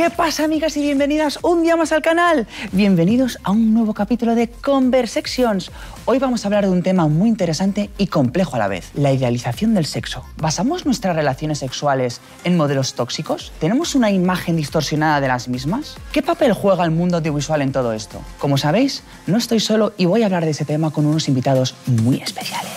¿Qué pasa, amigas y bienvenidas un día más al canal? Bienvenidos a un nuevo capítulo de Conversexions. Hoy vamos a hablar de un tema muy interesante y complejo a la vez, la idealización del sexo. ¿Basamos nuestras relaciones sexuales en modelos tóxicos? ¿Tenemos una imagen distorsionada de las mismas? ¿Qué papel juega el mundo audiovisual en todo esto? Como sabéis, no estoy solo y voy a hablar de ese tema con unos invitados muy especiales.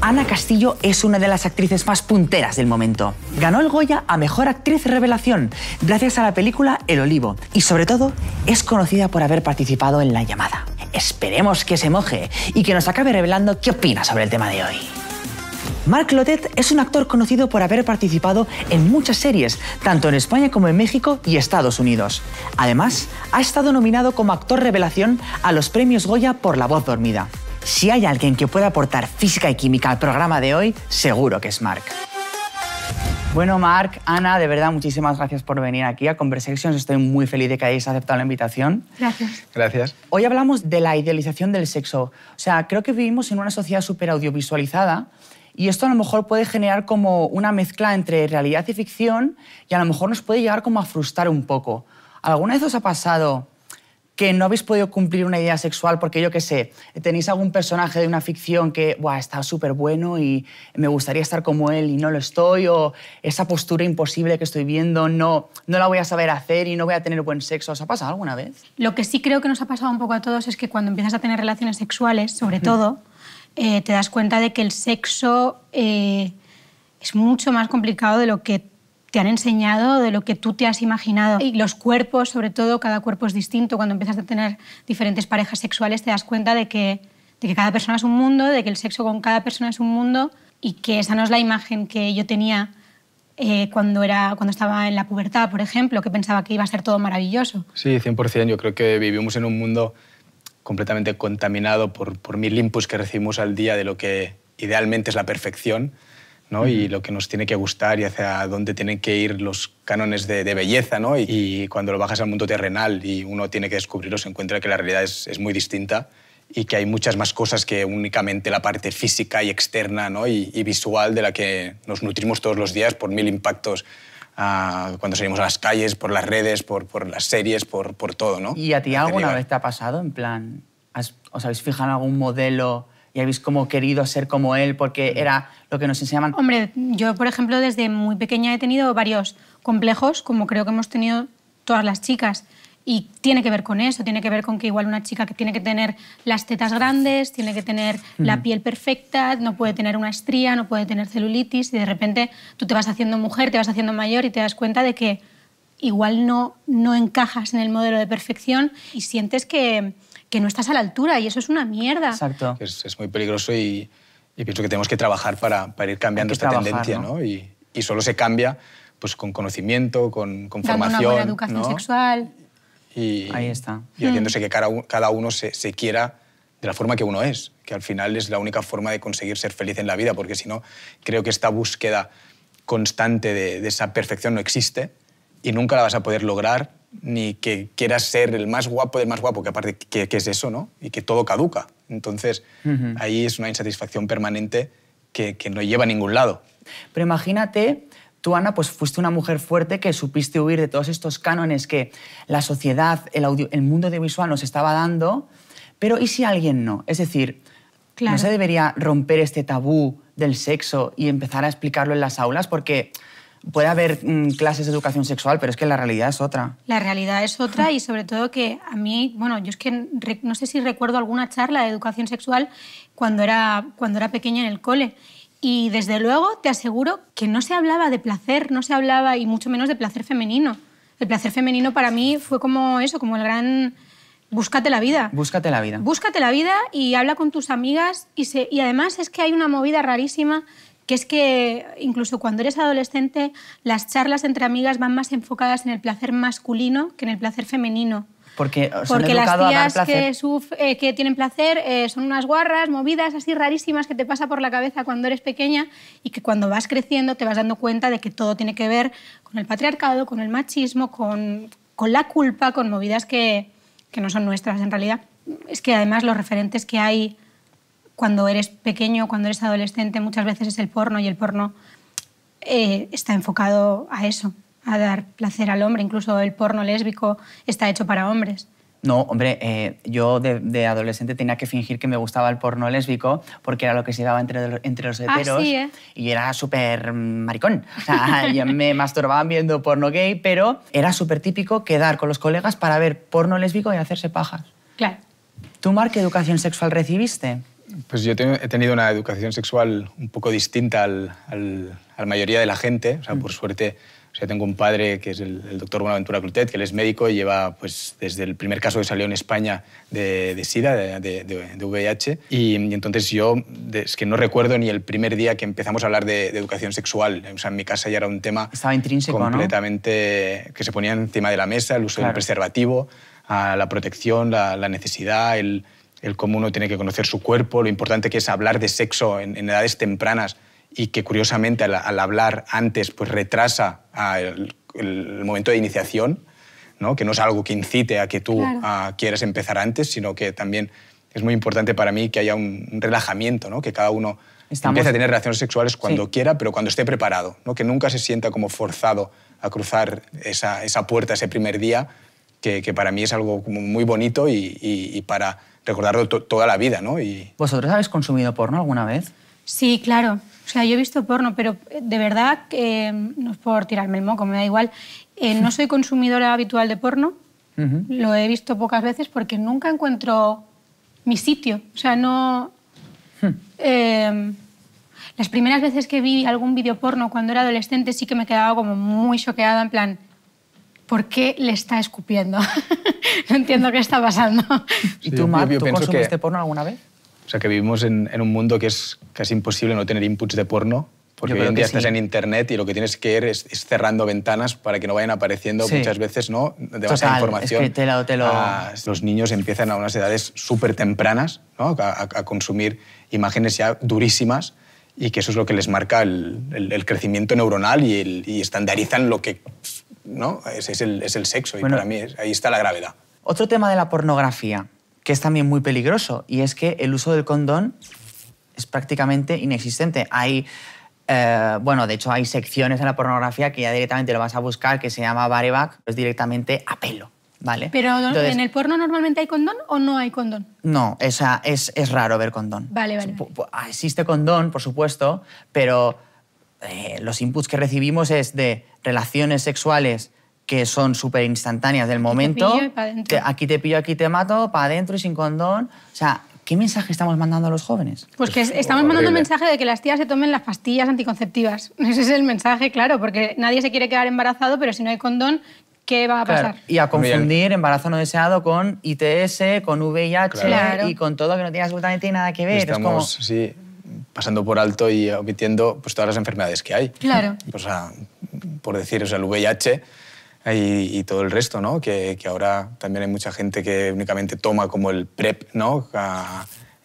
Ana Castillo es una de las actrices más punteras del momento. Ganó el Goya a Mejor Actriz Revelación gracias a la película El Olivo y sobre todo es conocida por haber participado en La llamada. Esperemos que se moje y que nos acabe revelando qué opina sobre el tema de hoy. Marc Lotet es un actor conocido por haber participado en muchas series, tanto en España como en México y Estados Unidos. Además, ha estado nominado como actor revelación a los premios Goya por La Voz Dormida si hay alguien que pueda aportar física y química al programa de hoy, seguro que es Mark. Bueno, Marc, Ana, de verdad, muchísimas gracias por venir aquí a Conversations. Estoy muy feliz de que hayáis aceptado la invitación. Gracias. Gracias. Hoy hablamos de la idealización del sexo. O sea, creo que vivimos en una sociedad súper audiovisualizada y esto a lo mejor puede generar como una mezcla entre realidad y ficción y a lo mejor nos puede llegar como a frustrar un poco. ¿Alguna vez os ha pasado que no habéis podido cumplir una idea sexual porque yo qué sé, tenéis algún personaje de una ficción que está súper bueno y me gustaría estar como él y no lo estoy, o esa postura imposible que estoy viendo no, no la voy a saber hacer y no voy a tener buen sexo. ¿Os ha pasado alguna vez? Lo que sí creo que nos ha pasado un poco a todos es que cuando empiezas a tener relaciones sexuales, sobre todo, eh, te das cuenta de que el sexo eh, es mucho más complicado de lo que te han enseñado de lo que tú te has imaginado. Y los cuerpos, sobre todo, cada cuerpo es distinto. Cuando empiezas a tener diferentes parejas sexuales, te das cuenta de que, cada persona es un mundo, de que el sexo con cada persona es un mundo y que esa no es la imagen que yo tenía eh, cuando, era, cuando estaba en la pubertad, por ejemplo, que pensaba que iba a ser todo maravilloso. Sí, 100%. Yo creo que vivimos en un mundo completamente contaminado por, por mil inputs que recibimos al día de lo que idealmente es la perfección y lo que nos tiene que gustar y hacia dónde tienen que ir los cánones de, belleza. ¿no? Y, cuando lo bajas al mundo terrenal y uno tiene que descubrirlo, se encuentra que la realidad es, muy distinta y que hay muchas más cosas que únicamente la parte física y externa ¿no? y, visual de la que nos nutrimos todos los días por mil impactos ah, cuando salimos a las calles, por las redes, por, las series, por, todo. ¿no? ¿Y a ti alguna vez te ha pasado en plan, os habéis fijado en algún modelo? y habéis como querido ser como él porque era lo que nos enseñaban? Hombre, yo, por ejemplo, desde muy pequeña he tenido varios complejos, como creo que hemos tenido todas las chicas. Y tiene que ver con eso, tiene que ver con que igual una chica que tiene que tener las tetas grandes, tiene que tener la piel perfecta, no puede tener una estría, no puede tener celulitis, y de repente tú te vas haciendo mujer, te vas haciendo mayor y te das cuenta de que igual no, no encajas en el modelo de perfección y sientes que, que no estás a la altura y eso es una mierda. Exacto. Es, muy peligroso y, pienso que tenemos que trabajar para, ir cambiando esta tendencia, ¿no? Y, solo se cambia pues, con conocimiento, con, con formación. Con educación sexual. Y, Ahí está. Y haciéndose hmm. que cada, uno se, quiera de la forma que uno es, que al final es la única forma de conseguir ser feliz en la vida, porque si no, creo que esta búsqueda constante de, esa perfección no existe y nunca la vas a poder lograr ni que quieras ser el más guapo del más guapo, que aparte, ¿qué, es eso, no? Y que todo caduca. Entonces, ahí es una insatisfacción permanente que, que, no lleva a ningún lado. Pero imagínate, tú, Ana, pues fuiste una mujer fuerte que supiste huir de todos estos cánones que la sociedad, el, audio, el mundo audiovisual nos estaba dando, pero ¿y si alguien no? Es decir, ¿no se debería romper este tabú del sexo y empezar a explicarlo en las aulas? Porque puede haber mm, clases de educación sexual, pero es que la realidad es otra. La realidad es otra y sobre todo que a mí, bueno, yo es que no sé si recuerdo alguna charla de educación sexual cuando era, cuando era pequeña en el cole. Y desde luego te aseguro que no se hablaba de placer, no se hablaba y mucho menos de placer femenino. El placer femenino para mí fue como eso, como el gran... Búscate la vida. Búscate la vida. Búscate la vida y habla con tus amigas y además es que hay una movida rarísima que es que incluso cuando eres adolescente las charlas entre amigas van más enfocadas en el placer masculino que en el placer femenino. Porque, Porque las tías eh, que, tienen placer eh, son unas guarras, movidas así rarísimas que te pasa por la cabeza cuando eres pequeña y que cuando vas creciendo te vas dando cuenta de que todo tiene que ver con el patriarcado, con el machismo, con, la culpa, con movidas que, que no son nuestras en realidad. Es que además los referentes que hay cuando eres pequeño, cuando eres adolescente, muchas veces es el porno y el porno eh, está enfocado a eso, a dar placer al hombre. Incluso el porno lésbico está hecho para hombres. No, hombre, eh, yo de, adolescente tenía que fingir que me gustaba el porno lésbico porque era lo que se daba entre, los, entre los ah, heteros ah, sí, ¿eh? y era súper maricón. O sea, ya me masturbaban viendo porno gay, pero era súper típico quedar con los colegas para ver porno lésbico y hacerse pajas. Claro. ¿Tú, Mar, qué educación sexual recibiste? Pues yo he tenido una educación sexual un poco distinta al, al, a la mayoría de la gente. O sea, por mm. suerte, o sea, tengo un padre que es el, doctor Buenaventura crutet que él es médico y lleva pues, desde el primer caso que salió en España de, SIDA, de, de, VIH. Y, entonces yo es que no recuerdo ni el primer día que empezamos a hablar de, educación sexual. O sea, en mi casa ya era un tema Estaba intrínseco, completamente que se ponía encima de la mesa, el uso del preservativo, la protección, la, la necesidad, el el cómo uno tiene que conocer su cuerpo, lo importante que es hablar de sexo en, edades tempranas y que curiosamente al, hablar antes pues retrasa el, momento de iniciación, ¿no? que no es algo que incite a que tú ah, quieras empezar antes, sino que también es muy importante para mí que haya un, relajamiento, ¿no? que cada uno empiece a tener relaciones sexuales cuando quiera, pero cuando esté preparado, ¿no? que nunca se sienta como forzado a cruzar esa, esa puerta ese primer día, que, que, para mí es algo muy bonito y, y para recordarlo toda la vida, ¿no? Y... ¿Vosotros habéis consumido porno alguna vez? Sí, claro. O sea, yo he visto porno, pero eh, de verdad, mm, no es por tirarme el moco, me da igual. Eh, no soy consumidora habitual de porno. Lo he visto pocas veces porque nunca encuentro mi sitio. O sea, no... Hmm. Em, las primeras veces que vi algún vídeo porno cuando era adolescente sí que me quedaba como muy choqueada, en plan, ¿por qué le está escupiendo? no entiendo qué está pasando. ¿Y tú, Mar, ¿tú consumiste porno alguna vez? O sea, que vivimos en, un mundo que es casi imposible no tener inputs de porno, porque hoy en día estás en internet y lo que tienes que ir es, cerrando ventanas para que no vayan apareciendo muchas veces ¿no? demasiada información. te lo... Ah, los niños empiezan a unas edades súper tempranas ¿no? a, consumir imágenes ya durísimas y que eso es lo que les marca el, el crecimiento neuronal y, el, y, estandarizan lo que ¿no? Es, es, el, sexo y para mí ahí está la gravedad. Otro tema de la pornografía, que es también muy peligroso, y es que el uso del condón es prácticamente inexistente. Hay, eh, bueno, de hecho hay secciones en la pornografía que ya directamente lo vas a buscar, que se llama bareback, es directamente a pelo. ¿Vale? Pero en el porno normalmente hay condón o no hay condón? No, esa es, es raro ver condón. Vale, vale. Ah, existe condón, por supuesto, pero eh, los inputs que recibimos es de relaciones sexuales que son súper instantáneas del momento. Aquí te, pillo y aquí te pillo, aquí te mato, para adentro y sin condón. O sea, ¿qué mensaje estamos mandando a los jóvenes? Pues que estamos mandando un mensaje de que las tías se tomen las pastillas anticonceptivas. Ese es el mensaje, claro, porque nadie se quiere quedar embarazado, pero si no hay condón, ¿qué va a pasar? y a confundir embarazo no deseado con ITS, con VIH y con todo que no tiene absolutamente nada que ver. como... sí, pasando por alto y omitiendo pues, todas las enfermedades que hay. Claro. por decir, o el VIH y, todo el resto, ¿no? Que, ahora también hay mucha gente que únicamente toma como el PrEP, e ¿no?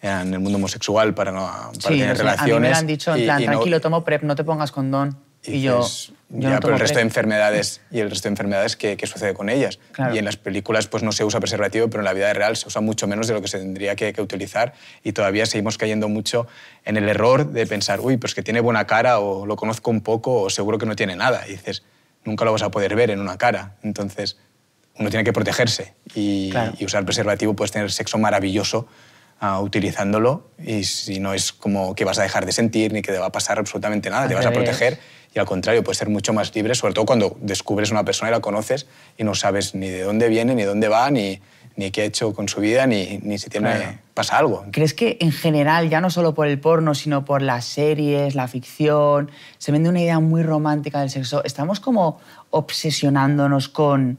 en el mundo homosexual para, no, para tener relaciones. A mí me han dicho, tranquilo, tomo PrEP, e no te pongas condón. Y, yo ya, el resto de enfermedades y el resto de enfermedades que, sucede con ellas. Y en las películas pues no se usa preservativo, pero en la vida real se usa mucho menos de lo que se tendría que, utilizar y todavía seguimos cayendo mucho en el error de pensar, uy, pues que tiene buena cara o lo conozco un poco o seguro que no tiene nada. Y dices, nunca lo vas a poder ver en una cara. Entonces uno tiene que protegerse y, y usar preservativo, puedes tener sexo maravilloso utilizándolo y si no es como que vas a dejar de sentir ni que te va a pasar absolutamente nada, te vas a proteger y al contrario, puedes ser mucho más libre, sobre todo cuando descubres una persona y la conoces y no sabes ni de dónde viene, ni dónde va, ni, ni qué ha hecho con su vida, ni, ni si tiene, pasa algo. ¿Crees que en general, ya no solo por el porno, sino por las series, la ficción, se vende una idea muy romántica del sexo? Estamos como obsesionándonos con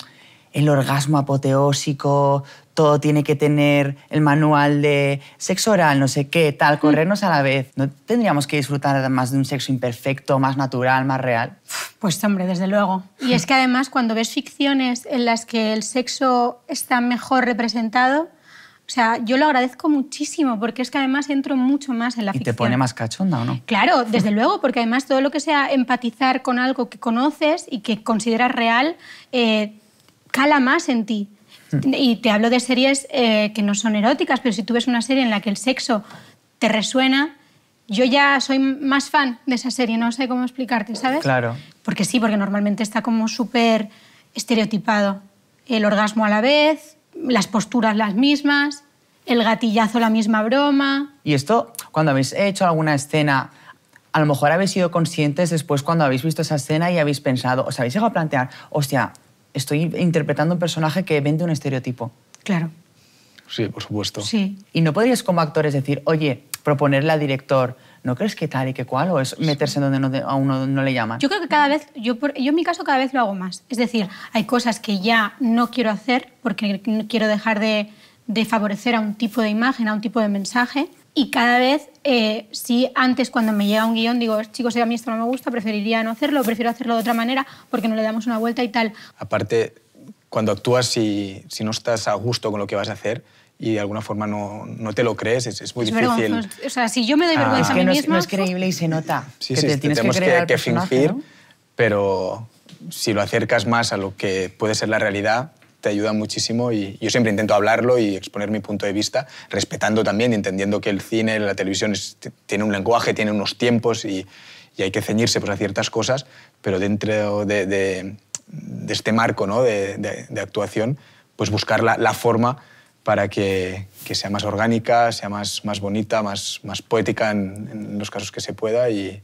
el orgasmo apoteósico, todo tiene que tener el manual de sexo oral, no sé qué, tal, mm. corrernos a la vez. ¿No tendríamos que disfrutar más de un sexo imperfecto, más natural, más real? Pues hombre, desde luego. Y es que además cuando ves ficciones en las que el sexo está mejor representado, o sea, yo lo agradezco muchísimo porque es que además entro mucho más en la ficción. ¿Y te pone más cachonda o no? Claro, desde luego, porque además todo lo que sea empatizar con algo que conoces y que consideras real eh, cala más en ti. Hmm. Y te hablo de series eh, que no son eróticas, pero si tú ves una serie en la que el sexo te resuena, yo ya soy más fan de esa serie, no sé cómo explicarte, ¿sabes? Claro. Porque sí, porque normalmente está como súper estereotipado. El orgasmo a la vez, las posturas las mismas, el gatillazo la misma broma. Y esto, cuando habéis hecho alguna escena a lo mejor habéis sido conscientes después cuando habéis visto esa escena y habéis pensado, os habéis llegado a plantear, hostia, estoy interpretando un personaje que vende un estereotipo. Claro. Sí, por supuesto. Sí. Y no podrías como actores decir, oye, proponerle al director, ¿no crees que tal y que cual? ¿O es meterse donde a uno no le llama. Yo creo que cada vez, yo, yo en mi caso cada vez lo hago más. Es decir, hay cosas que ya no quiero hacer porque no quiero dejar de, de favorecer a un tipo de imagen, a un tipo de mensaje, y cada vez, eh, sí, antes cuando me llega un guión digo, chicos, a mí esto no me gusta, preferiría no hacerlo, prefiero hacerlo de otra manera porque no le damos una vuelta y tal. Aparte, cuando actúas, si, si no estás a gusto con lo que vas a hacer, y de alguna forma no, no te lo crees, es, es muy difícil. O sea, si yo me doy ah. vergüenza es, no creíble y se nota. Sí, que tienes que, fingir, pero si lo acercas más a lo que puede ser la realidad, te ayuda muchísimo y yo siempre intento hablarlo y exponer mi punto de vista, respetando también y entendiendo que el cine, la televisión tiene un lenguaje, tiene unos tiempos y, hay que ceñirse pues, a ciertas cosas, pero dentro de, este marco ¿no? de, actuación, pues buscar la, forma para que, sea más orgánica, sea más, más bonita, más, más poética en, en los casos que se pueda y,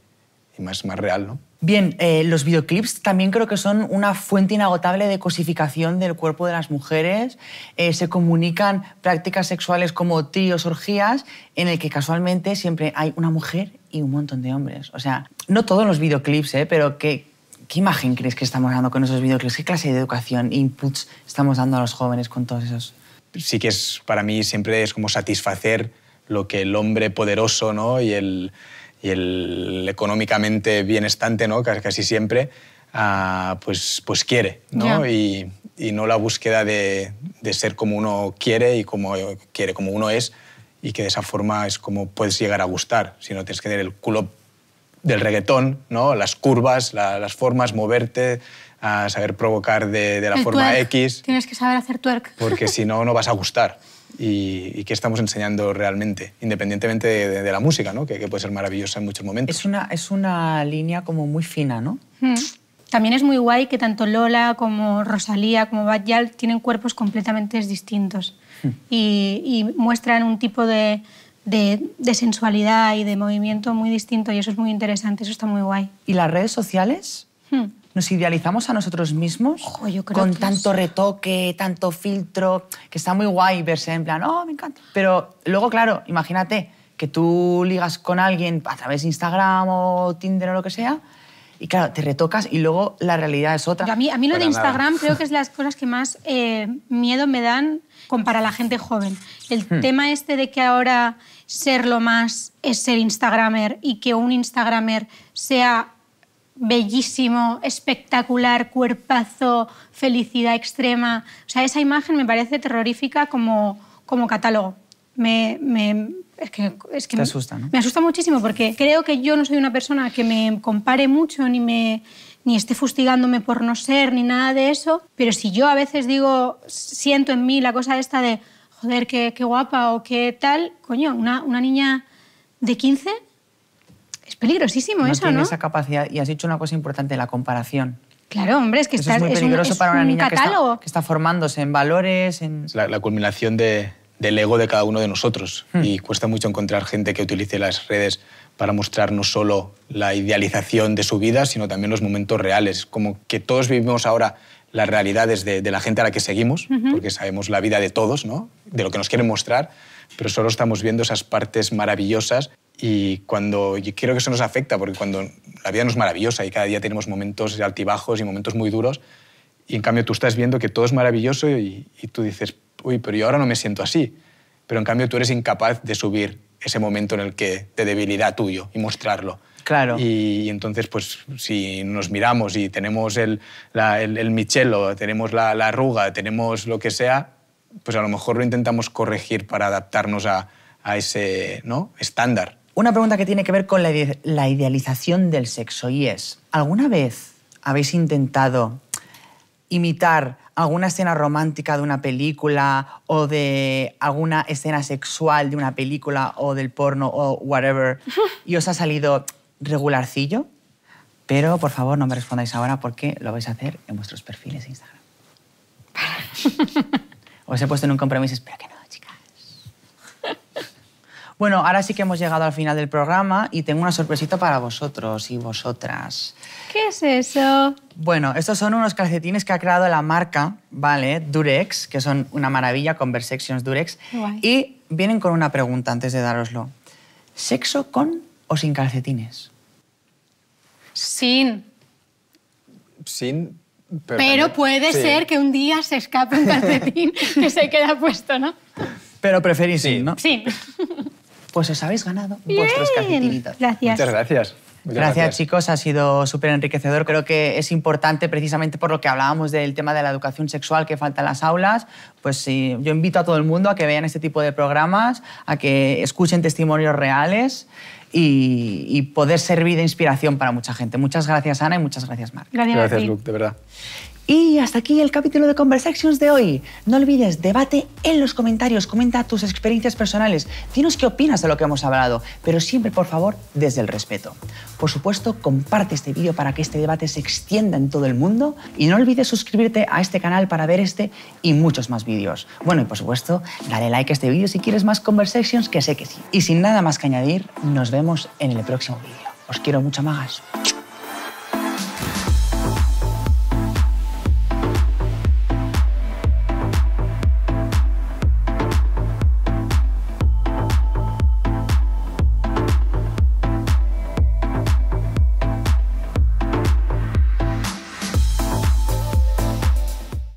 más, más real, ¿no? Bien, eh, los videoclips también creo que son una fuente inagotable de cosificación del cuerpo de las mujeres. Eh, se comunican prácticas sexuales como tríos, orgías, en el que casualmente siempre hay una mujer y un montón de hombres. O sea, no todos los videoclips, eh, pero ¿qué, ¿qué imagen crees que estamos dando con esos videoclips? ¿Qué clase de educación, inputs estamos dando a los jóvenes con todos esos? Sí que es, para mí siempre es como satisfacer lo que el hombre poderoso ¿no? y el y el económicamente bienestante, ¿no? casi siempre, ah, pues, pues quiere. ¿no? Y, y, no la búsqueda de, de, ser como uno quiere y como quiere, como uno es, y que de esa forma es como puedes llegar a gustar, Si no, tienes que tener el culo del reggaetón, ¿no? las curvas, las formas, moverte, a ah, saber provocar de, la forma X. Tienes que saber hacer twerk. Porque si no, no vas a gustar y, qué estamos enseñando realmente, independientemente de, la música, ¿no? que, puede ser maravillosa en muchos momentos. Es una, es una línea como muy fina, ¿no? Hmm. También es muy guay que tanto Lola como Rosalía como Batyal tienen cuerpos completamente distintos hmm. y, muestran un tipo de, sensualidad y de movimiento muy distinto y eso es muy interesante, eso está muy guay. ¿Y las redes sociales? Hmm nos idealizamos a nosotros mismos con tanto retoque, tanto filtro, que está muy guay verse en plan, oh, me encanta. Pero luego, claro, imagínate que tú ligas con alguien a través de Instagram o Tinder o lo que sea, y claro, te retocas y luego la realidad es otra. a mí, a mí lo de Instagram creo que es las cosas que más eh, miedo me dan para la gente joven. El hmm. tema este de que ahora ser lo más es ser Instagramer y que un Instagramer sea bellísimo, espectacular, cuerpazo, felicidad extrema. O sea, esa imagen me parece terrorífica como, como catálogo. Me, asusta, ¿no? Me asusta muchísimo porque creo que yo no soy una persona que me compare mucho ni me ni esté fustigándome por no ser ni nada de eso, pero si yo a veces digo, siento en mí la cosa esta de, joder, qué, qué guapa o qué tal, coño, una, una niña de 15 es peligrosísimo no eso, tiene esa capacidad y has dicho una cosa importante, la comparación. Claro, hombre, es que es muy peligroso para una niña que está, que está, formándose en valores, en... Es la, culminación de, del ego de cada uno de nosotros. Hmm. Y cuesta mucho encontrar gente que utilice las redes para mostrar no solo la idealización de su vida, sino también los momentos reales. Como que todos vivimos ahora las realidades de, la gente a la que seguimos, porque sabemos la vida de todos, ¿no? de lo que nos quieren mostrar, pero solo estamos viendo esas partes maravillosas y cuando creo que eso nos afecta, porque cuando la vida no es maravillosa y cada día tenemos momentos altibajos y momentos muy duros, y en cambio tú estás viendo que todo es maravilloso y, tú dices, uy, pero yo ahora no me siento así. Pero en cambio tú eres incapaz de subir ese momento en el que de debilidad tuyo y mostrarlo. Claro. Y, entonces, pues si nos miramos y tenemos el, michelo, tenemos la, la, arruga, tenemos lo que sea, pues a lo mejor lo intentamos corregir para adaptarnos a, a ese ¿no? estándar. Una pregunta que tiene que ver con la idealización del sexo y es, ¿alguna vez habéis intentado imitar alguna escena romántica de una película o de alguna escena sexual de una película o del porno o whatever y os ha salido regularcillo? Pero por favor no me respondáis ahora porque lo vais a hacer en vuestros perfiles de Instagram. os he puesto en un compromiso, espera. que bueno, ahora sí que hemos llegado al final del programa y tengo una sorpresita para vosotros y vosotras. ¿Qué es eso? Bueno, estos son unos calcetines que ha creado la marca, ¿vale? Durex, que son una maravilla, Conversations Durex. Y vienen con una pregunta antes de daroslo. ¿Sexo con o sin calcetines? Sin. Sin, pero... puede ser que un día se escape un calcetín que se queda puesto, ¿no? Pero preferís sí, ¿no? Sí. pues os habéis ganado vuestros calcetinitos. Gracias. Muchas gracias. gracias, chicos. Ha sido súper enriquecedor. Creo que es importante, precisamente por lo que hablábamos del tema de la educación sexual que falta en las aulas. Pues sí, yo invito a todo el mundo a que vean este tipo de programas, a que escuchen testimonios reales y, poder servir de inspiración para mucha gente. Muchas gracias, Ana, y muchas gracias, Marc. Gracias, gracias Luke, de verdad. Y hasta aquí el capítulo de Conversations de hoy. No olvides, debate en los comentarios, comenta tus experiencias personales, dinos qué opinas de lo que hemos hablado, pero siempre, por favor, desde el respeto. Por supuesto, comparte este vídeo para que este debate se extienda en todo el mundo y no olvides suscribirte a este canal para ver este y muchos más vídeos. Bueno, y por supuesto, dale like a este vídeo si quieres más Conversations, que sé que sí. Y sin nada más que añadir, nos vemos en el próximo vídeo. Os quiero mucho, magas.